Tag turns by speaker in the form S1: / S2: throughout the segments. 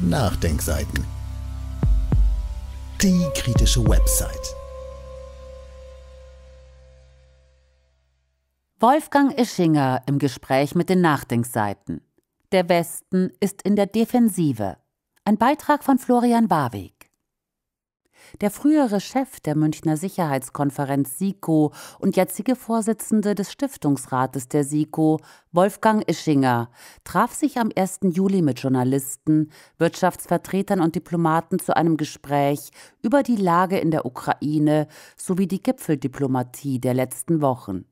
S1: Nachdenkseiten. Die kritische Website. Wolfgang Ischinger im Gespräch mit den Nachdenkseiten. Der Westen ist in der Defensive. Ein Beitrag von Florian Warwick der frühere Chef der Münchner Sicherheitskonferenz SIKO und jetzige Vorsitzende des Stiftungsrates der SIKO, Wolfgang Ischinger, traf sich am 1. Juli mit Journalisten, Wirtschaftsvertretern und Diplomaten zu einem Gespräch über die Lage in der Ukraine sowie die Gipfeldiplomatie der letzten Wochen.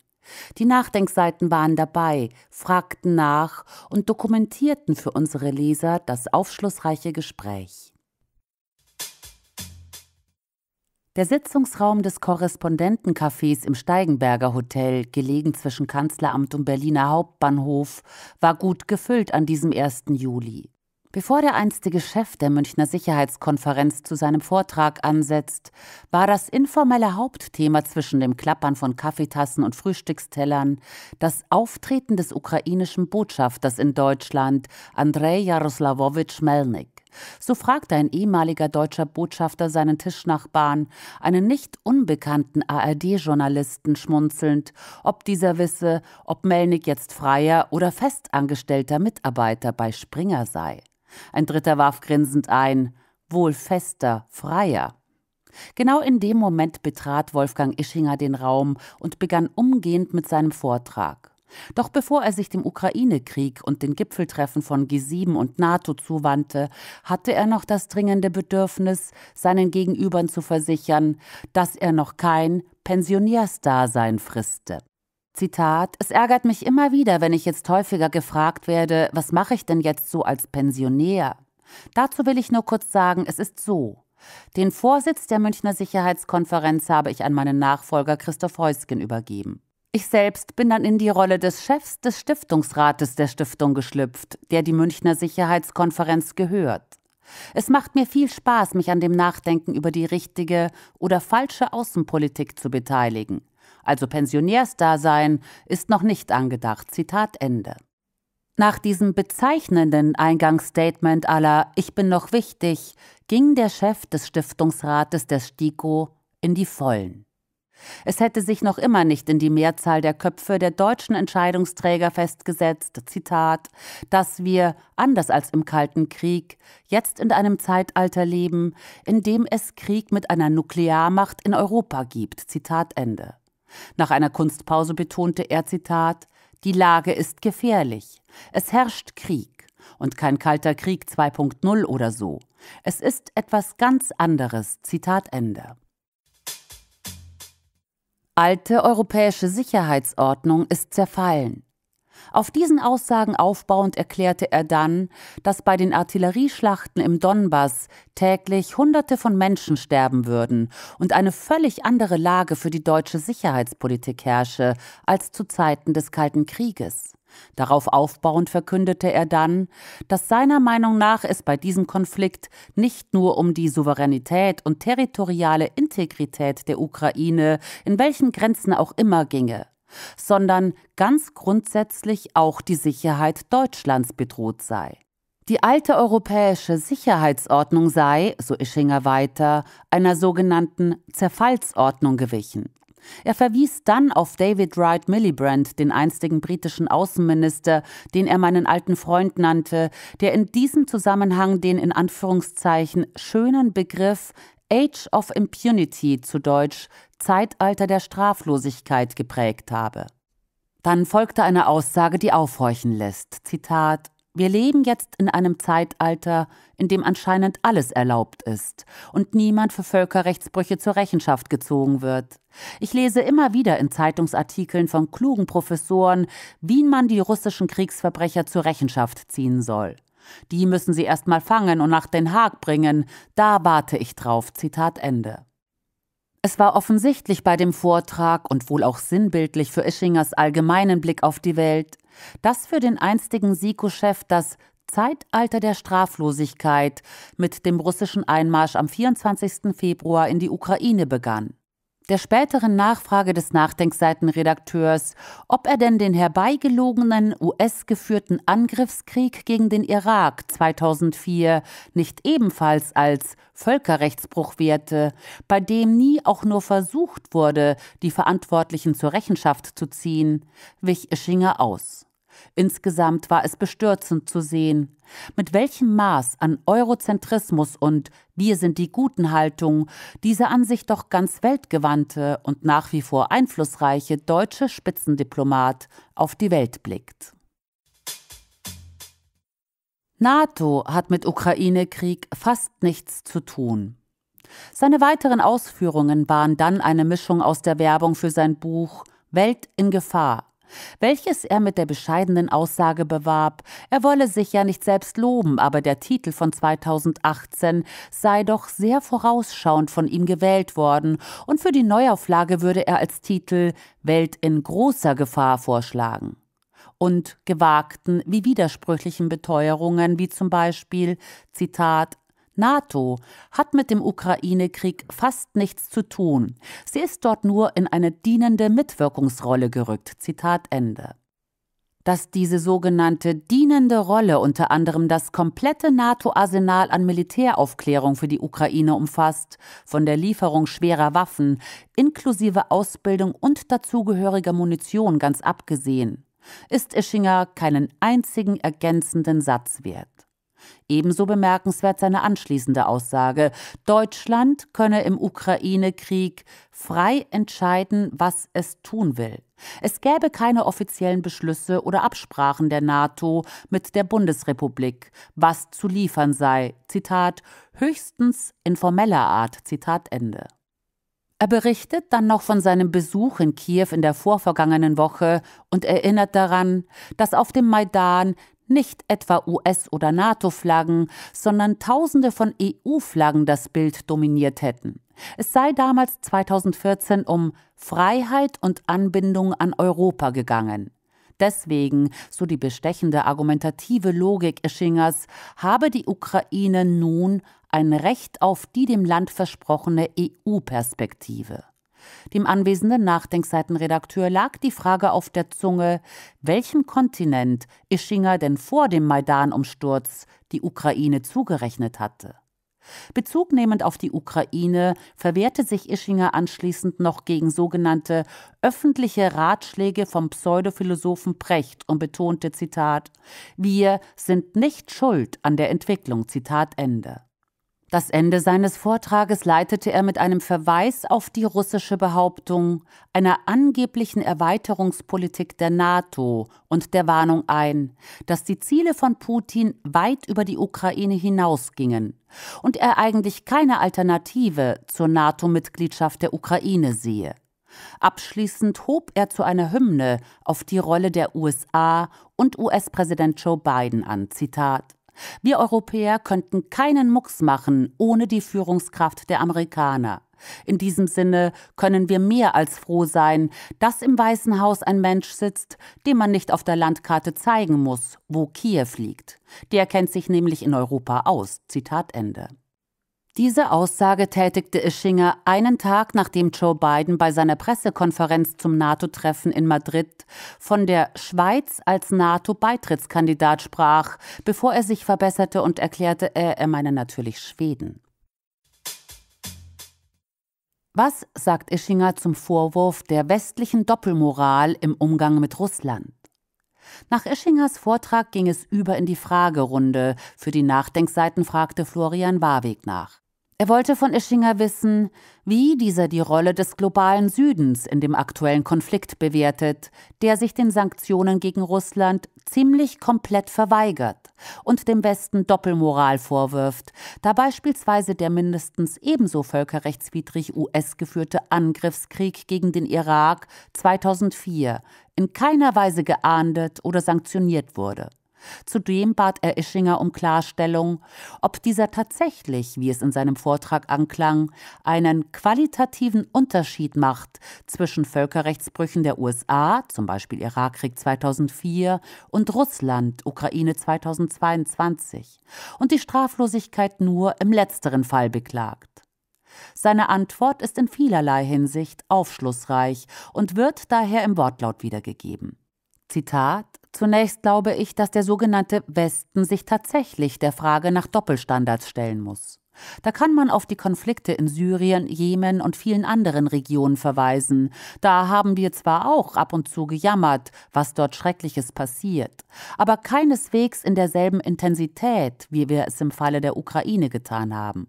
S1: Die Nachdenkseiten waren dabei, fragten nach und dokumentierten für unsere Leser das aufschlussreiche Gespräch. Der Sitzungsraum des Korrespondentencafés im Steigenberger Hotel, gelegen zwischen Kanzleramt und Berliner Hauptbahnhof, war gut gefüllt an diesem 1. Juli. Bevor der einstige Chef der Münchner Sicherheitskonferenz zu seinem Vortrag ansetzt, war das informelle Hauptthema zwischen dem Klappern von Kaffeetassen und Frühstückstellern das Auftreten des ukrainischen Botschafters in Deutschland, Andrei Jaroslawowitsch Melnik. So fragte ein ehemaliger deutscher Botschafter seinen Tischnachbarn, einen nicht unbekannten ARD-Journalisten schmunzelnd, ob dieser wisse, ob Melnik jetzt freier oder festangestellter Mitarbeiter bei Springer sei. Ein dritter warf grinsend ein, wohl fester, freier. Genau in dem Moment betrat Wolfgang Ischinger den Raum und begann umgehend mit seinem Vortrag. Doch bevor er sich dem Ukraine-Krieg und den Gipfeltreffen von G7 und NATO zuwandte, hatte er noch das dringende Bedürfnis, seinen Gegenübern zu versichern, dass er noch kein Pensionärsdasein friste. Zitat, es ärgert mich immer wieder, wenn ich jetzt häufiger gefragt werde, was mache ich denn jetzt so als Pensionär? Dazu will ich nur kurz sagen, es ist so. Den Vorsitz der Münchner Sicherheitskonferenz habe ich an meinen Nachfolger Christoph Häusgen übergeben. Ich selbst bin dann in die Rolle des Chefs des Stiftungsrates der Stiftung geschlüpft, der die Münchner Sicherheitskonferenz gehört. Es macht mir viel Spaß, mich an dem Nachdenken über die richtige oder falsche Außenpolitik zu beteiligen. Also Pensionärsdasein ist noch nicht angedacht. Zitat Ende. Nach diesem bezeichnenden Eingangsstatement aller Ich bin noch wichtig, ging der Chef des Stiftungsrates der STIKO in die Vollen. Es hätte sich noch immer nicht in die Mehrzahl der Köpfe der deutschen Entscheidungsträger festgesetzt, Zitat, dass wir, anders als im Kalten Krieg, jetzt in einem Zeitalter leben, in dem es Krieg mit einer Nuklearmacht in Europa gibt, Zitat Ende. Nach einer Kunstpause betonte er, Zitat, die Lage ist gefährlich. Es herrscht Krieg und kein Kalter Krieg 2.0 oder so. Es ist etwas ganz anderes, Zitat Ende alte europäische Sicherheitsordnung ist zerfallen. Auf diesen Aussagen aufbauend erklärte er dann, dass bei den Artillerieschlachten im Donbass täglich Hunderte von Menschen sterben würden und eine völlig andere Lage für die deutsche Sicherheitspolitik herrsche als zu Zeiten des Kalten Krieges. Darauf aufbauend verkündete er dann, dass seiner Meinung nach es bei diesem Konflikt nicht nur um die Souveränität und territoriale Integrität der Ukraine, in welchen Grenzen auch immer ginge sondern ganz grundsätzlich auch die Sicherheit Deutschlands bedroht sei. Die alte europäische Sicherheitsordnung sei, so Ischinger weiter, einer sogenannten Zerfallsordnung gewichen er verwies dann auf David Wright Millibrand, den einstigen britischen Außenminister, den er meinen alten Freund nannte, der in diesem Zusammenhang den in Anführungszeichen schönen Begriff Age of Impunity zu Deutsch Zeitalter der Straflosigkeit geprägt habe. Dann folgte eine Aussage, die aufhorchen lässt. Zitat wir leben jetzt in einem Zeitalter, in dem anscheinend alles erlaubt ist und niemand für Völkerrechtsbrüche zur Rechenschaft gezogen wird. Ich lese immer wieder in Zeitungsartikeln von klugen Professoren, wie man die russischen Kriegsverbrecher zur Rechenschaft ziehen soll. Die müssen sie erstmal fangen und nach Den Haag bringen. Da warte ich drauf. Zitat Ende. Es war offensichtlich bei dem Vortrag und wohl auch sinnbildlich für Ischingers allgemeinen Blick auf die Welt, das für den einstigen SIKO-Chef das Zeitalter der Straflosigkeit mit dem russischen Einmarsch am 24. Februar in die Ukraine begann. Der späteren Nachfrage des Nachdenkseitenredakteurs, ob er denn den herbeigelogenen US-geführten Angriffskrieg gegen den Irak 2004 nicht ebenfalls als Völkerrechtsbruch werte, bei dem nie auch nur versucht wurde, die Verantwortlichen zur Rechenschaft zu ziehen, wich Ischinger aus. Insgesamt war es bestürzend zu sehen, mit welchem Maß an Eurozentrismus und wir sind die guten Haltung diese an sich doch ganz weltgewandte und nach wie vor einflussreiche deutsche Spitzendiplomat auf die Welt blickt. NATO hat mit Ukraine-Krieg fast nichts zu tun. Seine weiteren Ausführungen waren dann eine Mischung aus der Werbung für sein Buch Welt in Gefahr welches er mit der bescheidenen Aussage bewarb, er wolle sich ja nicht selbst loben, aber der Titel von 2018 sei doch sehr vorausschauend von ihm gewählt worden und für die Neuauflage würde er als Titel Welt in großer Gefahr vorschlagen. Und gewagten wie widersprüchlichen Beteuerungen wie zum Beispiel Zitat NATO hat mit dem Ukraine-Krieg fast nichts zu tun. Sie ist dort nur in eine dienende Mitwirkungsrolle gerückt. Zitat Ende. Dass diese sogenannte dienende Rolle unter anderem das komplette NATO-Arsenal an Militäraufklärung für die Ukraine umfasst, von der Lieferung schwerer Waffen inklusive Ausbildung und dazugehöriger Munition ganz abgesehen, ist Ischinger keinen einzigen ergänzenden Satz wert. Ebenso bemerkenswert seine anschließende Aussage, Deutschland könne im Ukraine-Krieg frei entscheiden, was es tun will. Es gäbe keine offiziellen Beschlüsse oder Absprachen der NATO mit der Bundesrepublik, was zu liefern sei, Zitat, höchstens informeller Art, Zitat Ende. Er berichtet dann noch von seinem Besuch in Kiew in der vorvergangenen Woche und erinnert daran, dass auf dem Maidan nicht etwa US- oder NATO-Flaggen, sondern Tausende von EU-Flaggen das Bild dominiert hätten. Es sei damals 2014 um Freiheit und Anbindung an Europa gegangen. Deswegen, so die bestechende argumentative Logik Eschingers, habe die Ukraine nun ein Recht auf die dem Land versprochene EU-Perspektive. Dem anwesenden Nachdenkseitenredakteur lag die Frage auf der Zunge, welchem Kontinent Ischinger denn vor dem Maidan-Umsturz die Ukraine zugerechnet hatte. Bezug nehmend auf die Ukraine verwehrte sich Ischinger anschließend noch gegen sogenannte öffentliche Ratschläge vom Pseudophilosophen Precht und betonte Zitat Wir sind nicht schuld an der Entwicklung Zitat Ende. Das Ende seines Vortrages leitete er mit einem Verweis auf die russische Behauptung einer angeblichen Erweiterungspolitik der NATO und der Warnung ein, dass die Ziele von Putin weit über die Ukraine hinausgingen und er eigentlich keine Alternative zur NATO-Mitgliedschaft der Ukraine sehe. Abschließend hob er zu einer Hymne auf die Rolle der USA und US-Präsident Joe Biden an. Zitat wir Europäer könnten keinen Mucks machen ohne die Führungskraft der Amerikaner. In diesem Sinne können wir mehr als froh sein, dass im Weißen Haus ein Mensch sitzt, dem man nicht auf der Landkarte zeigen muss, wo Kiew liegt. Der kennt sich nämlich in Europa aus. Zitat Ende. Diese Aussage tätigte Ischinger einen Tag nachdem Joe Biden bei seiner Pressekonferenz zum NATO-Treffen in Madrid von der Schweiz als NATO-Beitrittskandidat sprach, bevor er sich verbesserte und erklärte, er, äh, er meine natürlich Schweden. Was sagt Ischinger zum Vorwurf der westlichen Doppelmoral im Umgang mit Russland? Nach Ischingers Vortrag ging es über in die Fragerunde. Für die Nachdenkseiten fragte Florian Warweg nach. Er wollte von Ischinger wissen, wie dieser die Rolle des globalen Südens in dem aktuellen Konflikt bewertet, der sich den Sanktionen gegen Russland ziemlich komplett verweigert und dem Westen Doppelmoral vorwirft, da beispielsweise der mindestens ebenso völkerrechtswidrig US-geführte Angriffskrieg gegen den Irak 2004 in keiner Weise geahndet oder sanktioniert wurde. Zudem bat er Ischinger um Klarstellung, ob dieser tatsächlich, wie es in seinem Vortrag anklang, einen qualitativen Unterschied macht zwischen Völkerrechtsbrüchen der USA, zum Beispiel Irakkrieg 2004, und Russland, Ukraine 2022, und die Straflosigkeit nur im letzteren Fall beklagt. Seine Antwort ist in vielerlei Hinsicht aufschlussreich und wird daher im Wortlaut wiedergegeben. Zitat Zunächst glaube ich, dass der sogenannte Westen sich tatsächlich der Frage nach Doppelstandards stellen muss. Da kann man auf die Konflikte in Syrien, Jemen und vielen anderen Regionen verweisen. Da haben wir zwar auch ab und zu gejammert, was dort Schreckliches passiert, aber keineswegs in derselben Intensität, wie wir es im Falle der Ukraine getan haben.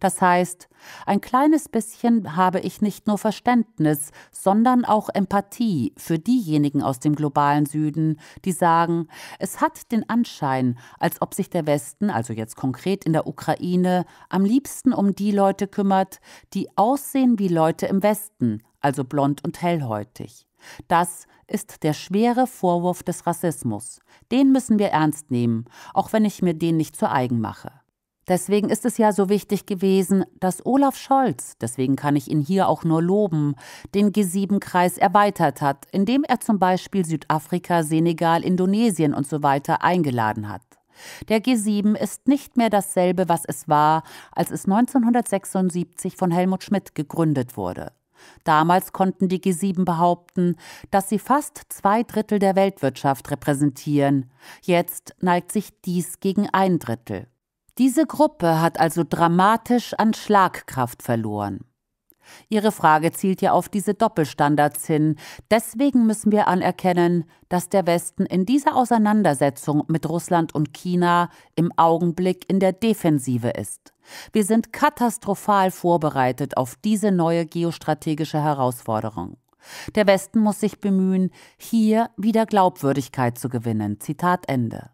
S1: Das heißt, ein kleines bisschen habe ich nicht nur Verständnis, sondern auch Empathie für diejenigen aus dem globalen Süden, die sagen, es hat den Anschein, als ob sich der Westen, also jetzt konkret in der Ukraine, am liebsten um die Leute kümmert, die aussehen wie Leute im Westen, also blond und hellhäutig. Das ist der schwere Vorwurf des Rassismus. Den müssen wir ernst nehmen, auch wenn ich mir den nicht zu eigen mache. Deswegen ist es ja so wichtig gewesen, dass Olaf Scholz, deswegen kann ich ihn hier auch nur loben, den G7-Kreis erweitert hat, indem er zum Beispiel Südafrika, Senegal, Indonesien und so weiter eingeladen hat. Der G7 ist nicht mehr dasselbe, was es war, als es 1976 von Helmut Schmidt gegründet wurde. Damals konnten die G7 behaupten, dass sie fast zwei Drittel der Weltwirtschaft repräsentieren. Jetzt neigt sich dies gegen ein Drittel. Diese Gruppe hat also dramatisch an Schlagkraft verloren. Ihre Frage zielt ja auf diese Doppelstandards hin. Deswegen müssen wir anerkennen, dass der Westen in dieser Auseinandersetzung mit Russland und China im Augenblick in der Defensive ist. Wir sind katastrophal vorbereitet auf diese neue geostrategische Herausforderung. Der Westen muss sich bemühen, hier wieder Glaubwürdigkeit zu gewinnen. Zitat Ende.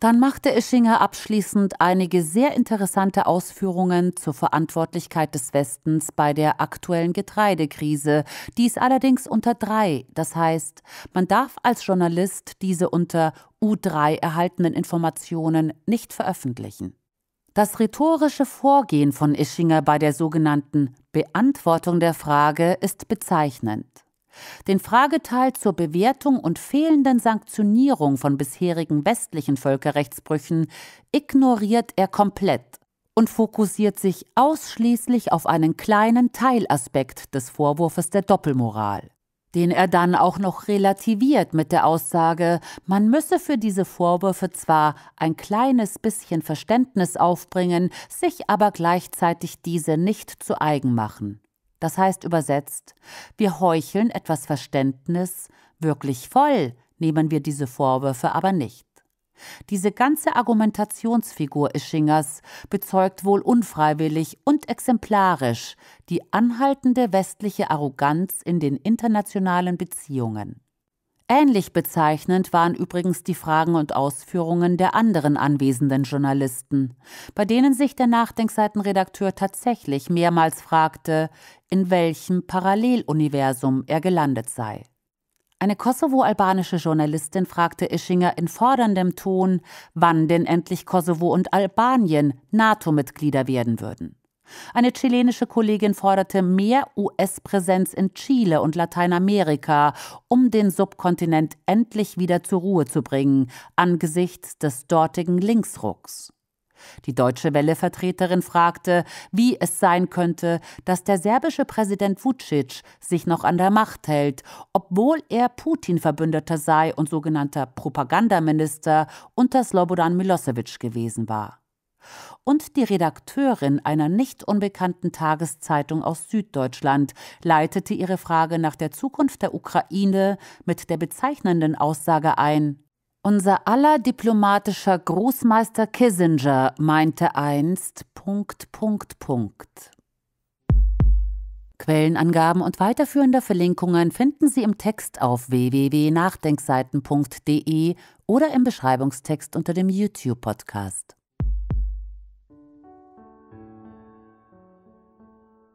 S1: Dann machte Ischinger abschließend einige sehr interessante Ausführungen zur Verantwortlichkeit des Westens bei der aktuellen Getreidekrise, dies allerdings unter drei, das heißt, man darf als Journalist diese unter U3 erhaltenen Informationen nicht veröffentlichen. Das rhetorische Vorgehen von Ischinger bei der sogenannten Beantwortung der Frage ist bezeichnend. Den Frageteil zur Bewertung und fehlenden Sanktionierung von bisherigen westlichen Völkerrechtsbrüchen ignoriert er komplett und fokussiert sich ausschließlich auf einen kleinen Teilaspekt des Vorwurfs der Doppelmoral, den er dann auch noch relativiert mit der Aussage, man müsse für diese Vorwürfe zwar ein kleines bisschen Verständnis aufbringen, sich aber gleichzeitig diese nicht zu eigen machen. Das heißt übersetzt, wir heucheln etwas Verständnis wirklich voll, nehmen wir diese Vorwürfe aber nicht. Diese ganze Argumentationsfigur Ischingers bezeugt wohl unfreiwillig und exemplarisch die anhaltende westliche Arroganz in den internationalen Beziehungen. Ähnlich bezeichnend waren übrigens die Fragen und Ausführungen der anderen anwesenden Journalisten, bei denen sich der Nachdenkseitenredakteur tatsächlich mehrmals fragte, in welchem Paralleluniversum er gelandet sei. Eine kosovo-albanische Journalistin fragte Ischinger in forderndem Ton, wann denn endlich Kosovo und Albanien NATO-Mitglieder werden würden. Eine chilenische Kollegin forderte mehr US-Präsenz in Chile und Lateinamerika, um den Subkontinent endlich wieder zur Ruhe zu bringen, angesichts des dortigen Linksrucks. Die Deutsche Welle-Vertreterin fragte, wie es sein könnte, dass der serbische Präsident Vucic sich noch an der Macht hält, obwohl er Putin-Verbündeter sei und sogenannter Propagandaminister unter Slobodan Milosevic gewesen war. Und die Redakteurin einer nicht unbekannten Tageszeitung aus Süddeutschland leitete ihre Frage nach der Zukunft der Ukraine mit der bezeichnenden Aussage ein unser aller diplomatischer Großmeister Kissinger meinte einst Punkt, Punkt, Punkt. Quellenangaben und weiterführende Verlinkungen finden Sie im Text auf www.nachdenkseiten.de oder im Beschreibungstext unter dem YouTube-Podcast.